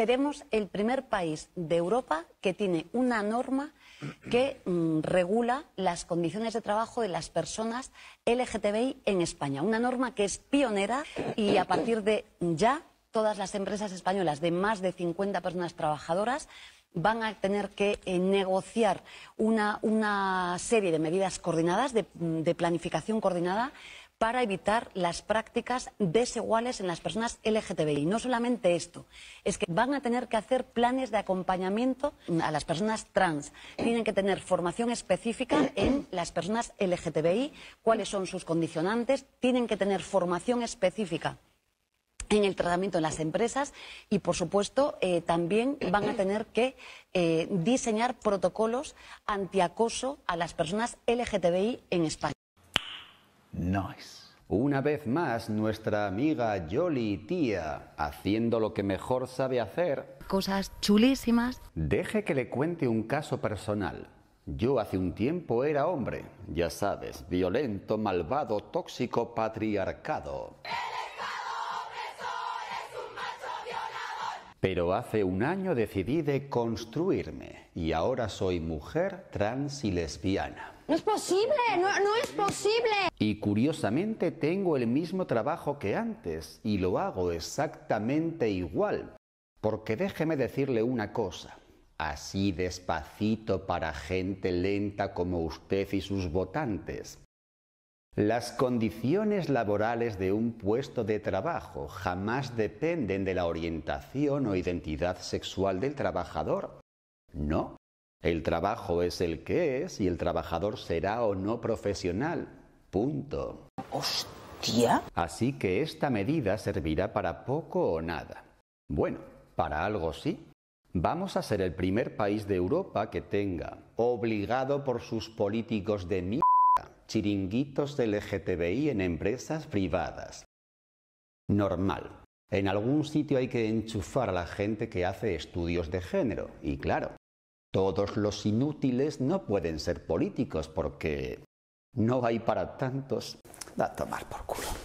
seremos el primer país de Europa que tiene una norma que mm, regula las condiciones de trabajo de las personas LGTBI en España. Una norma que es pionera y a partir de ya todas las empresas españolas de más de 50 personas trabajadoras van a tener que eh, negociar una, una, serie de medidas coordinadas, de, mm, de planificación coordinada, para evitar las prácticas desiguales en las personas LGTBI. No solamente esto, es que van a tener que hacer planes de acompañamiento a las personas trans, tienen que tener formación específica en las personas LGTBI, cuáles son sus condicionantes, tienen que tener formación específica en el tratamiento en las empresas y, por supuesto, eh, también van a tener que eh, diseñar protocolos antiacoso a las personas LGTBI en España es. Una vez más, nuestra amiga Jolly Tía, haciendo lo que mejor sabe hacer. Cosas chulísimas. Deje que le cuente un caso personal. Yo hace un tiempo era hombre, ya sabes, violento, malvado, tóxico, patriarcado. Pero hace un año decidí de construirme, y ahora soy mujer trans y lesbiana. No es posible, no, no, es posible. Y curiosamente tengo el mismo trabajo que antes y lo hago exactamente igual. Porque déjeme decirle una cosa, así despacito para gente lenta como usted y sus votantes. Las condiciones laborales de un puesto de trabajo jamás dependen de la orientación o identidad sexual del trabajador. No. El trabajo es el que es y el trabajador será o no profesional. Punto. Hostia. Así que esta medida servirá para poco o nada. Bueno, para algo sí. Vamos a ser el primer país de Europa que tenga, obligado por sus políticos de mi chiringuitos del LGTBI en empresas privadas. Normal. En algún sitio hay que enchufar a la gente que hace estudios de género. Y claro, todos los inútiles no pueden ser políticos porque no hay para tantos. a tomar por culo.